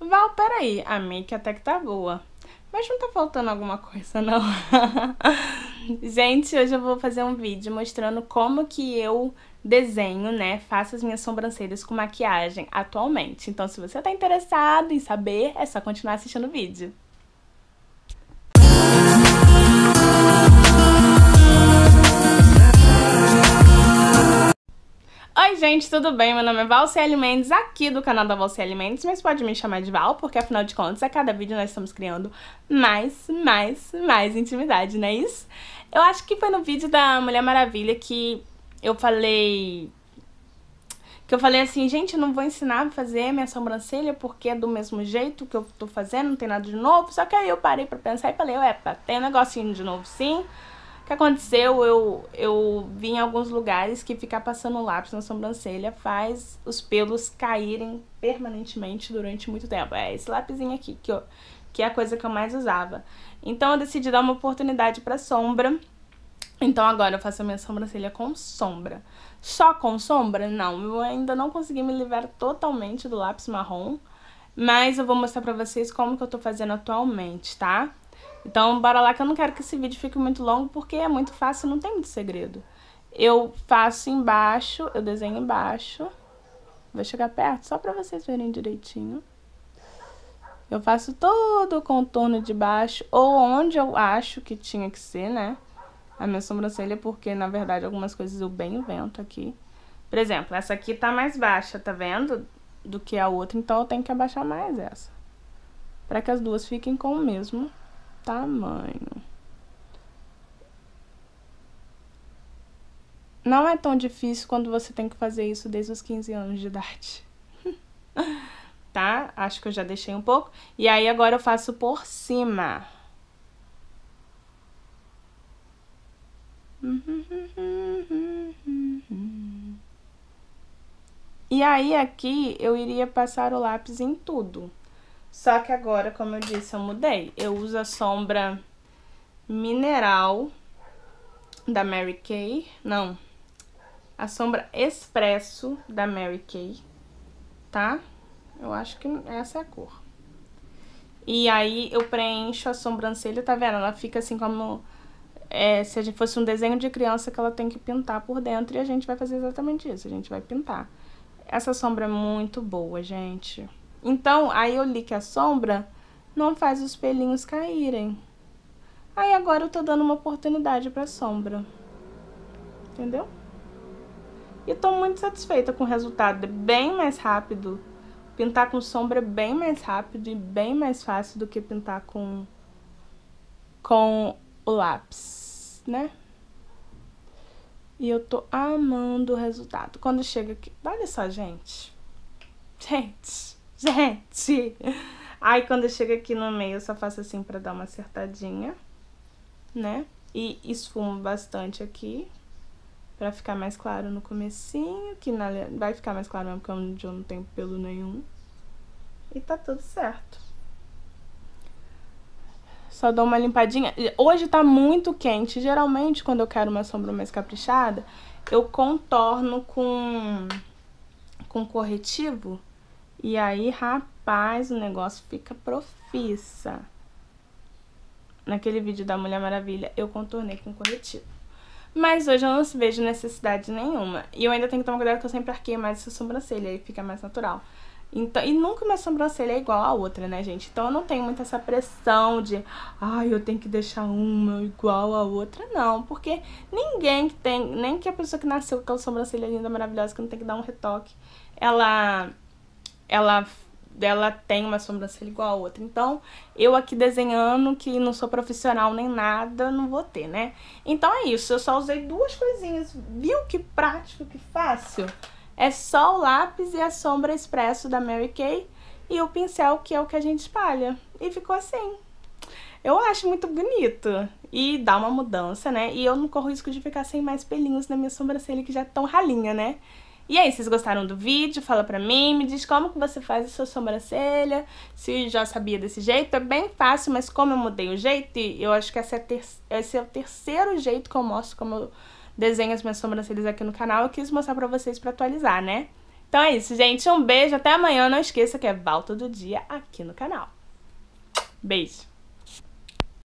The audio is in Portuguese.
Val, peraí, a make até que tá boa. Mas não tá faltando alguma coisa, não. Gente, hoje eu vou fazer um vídeo mostrando como que eu desenho, né, faço as minhas sobrancelhas com maquiagem atualmente. Então, se você tá interessado em saber, é só continuar assistindo o vídeo. gente, tudo bem? Meu nome é Valciele Mendes, aqui do canal da Valciele Mendes, mas pode me chamar de Val, porque afinal de contas, a cada vídeo nós estamos criando mais, mais, mais intimidade, não é isso? Eu acho que foi no vídeo da Mulher Maravilha que eu falei... Que eu falei assim, gente, eu não vou ensinar a fazer minha sobrancelha porque é do mesmo jeito que eu tô fazendo, não tem nada de novo. Só que aí eu parei pra pensar e falei, ué, tem um negocinho de novo sim, que aconteceu? Eu, eu vi em alguns lugares que ficar passando lápis na sobrancelha faz os pelos caírem permanentemente durante muito tempo. É esse lapisinho aqui que, eu, que é a coisa que eu mais usava. Então eu decidi dar uma oportunidade para sombra. Então agora eu faço a minha sobrancelha com sombra. Só com sombra? Não, eu ainda não consegui me livrar totalmente do lápis marrom. Mas eu vou mostrar pra vocês como que eu tô fazendo atualmente, tá? Então, bora lá que eu não quero que esse vídeo fique muito longo, porque é muito fácil, não tem muito segredo. Eu faço embaixo, eu desenho embaixo. Vou chegar perto só pra vocês verem direitinho. Eu faço todo o contorno de baixo, ou onde eu acho que tinha que ser, né? A minha sobrancelha, porque, na verdade, algumas coisas eu bem invento aqui. Por exemplo, essa aqui tá mais baixa, tá vendo? Do que a outra, então eu tenho que abaixar mais essa. Pra que as duas fiquem com o mesmo tamanho. Não é tão difícil quando você tem que fazer isso desde os 15 anos de idade. tá? Acho que eu já deixei um pouco. E aí agora eu faço por cima. E aí aqui eu iria passar o lápis em tudo, só que agora, como eu disse, eu mudei. Eu uso a sombra mineral da Mary Kay. Não. A sombra Expresso da Mary Kay. Tá? Eu acho que essa é a cor. E aí eu preencho a sobrancelha, tá vendo? Ela fica assim como... É, se a gente fosse um desenho de criança que ela tem que pintar por dentro. E a gente vai fazer exatamente isso. A gente vai pintar. Essa sombra é muito boa, gente. Então, aí eu li que a sombra não faz os pelinhos caírem. Aí agora eu tô dando uma oportunidade pra sombra. Entendeu? E tô muito satisfeita com o resultado. É bem mais rápido. Pintar com sombra é bem mais rápido e bem mais fácil do que pintar com, com o lápis, né? E eu tô amando o resultado. Quando chega aqui... Olha só, gente. Gente... Gente! Aí quando eu chego aqui no meio, eu só faço assim pra dar uma acertadinha, né? E esfumo bastante aqui, pra ficar mais claro no comecinho, que na... vai ficar mais claro mesmo, porque eu não tenho pelo nenhum. E tá tudo certo. Só dou uma limpadinha. Hoje tá muito quente. Geralmente, quando eu quero uma sombra mais caprichada, eu contorno com, com corretivo e aí, rapaz, o negócio fica profissa. Naquele vídeo da Mulher Maravilha, eu contornei com corretivo. Mas hoje eu não vejo necessidade nenhuma. E eu ainda tenho que tomar cuidado que eu sempre arquei mais essa sobrancelha, aí fica mais natural. Então, e nunca minha sobrancelha é igual a outra, né, gente? Então eu não tenho muito essa pressão de, ai, ah, eu tenho que deixar uma igual a outra, não. Porque ninguém que tem, nem que a pessoa que nasceu com aquela sobrancelha linda, maravilhosa, que não tem que dar um retoque, ela ela ela tem uma sobrancelha igual a outra. Então, eu aqui desenhando, que não sou profissional nem nada, não vou ter, né? Então é isso, eu só usei duas coisinhas. Viu que prático, que fácil? É só o lápis e a sombra expresso da Mary Kay e o pincel, que é o que a gente espalha. E ficou assim. Eu acho muito bonito. E dá uma mudança, né? E eu não corro risco de ficar sem mais pelinhos na minha sobrancelha, que já é tão ralinha, né? E aí, vocês gostaram do vídeo? Fala pra mim, me diz como que você faz a sua sobrancelha, se já sabia desse jeito. É bem fácil, mas como eu mudei o jeito, eu acho que esse é, ter... esse é o terceiro jeito que eu mostro como eu desenho as minhas sobrancelhas aqui no canal. Eu quis mostrar pra vocês pra atualizar, né? Então é isso, gente. Um beijo, até amanhã. Não esqueça que é Val Todo Dia aqui no canal. Beijo!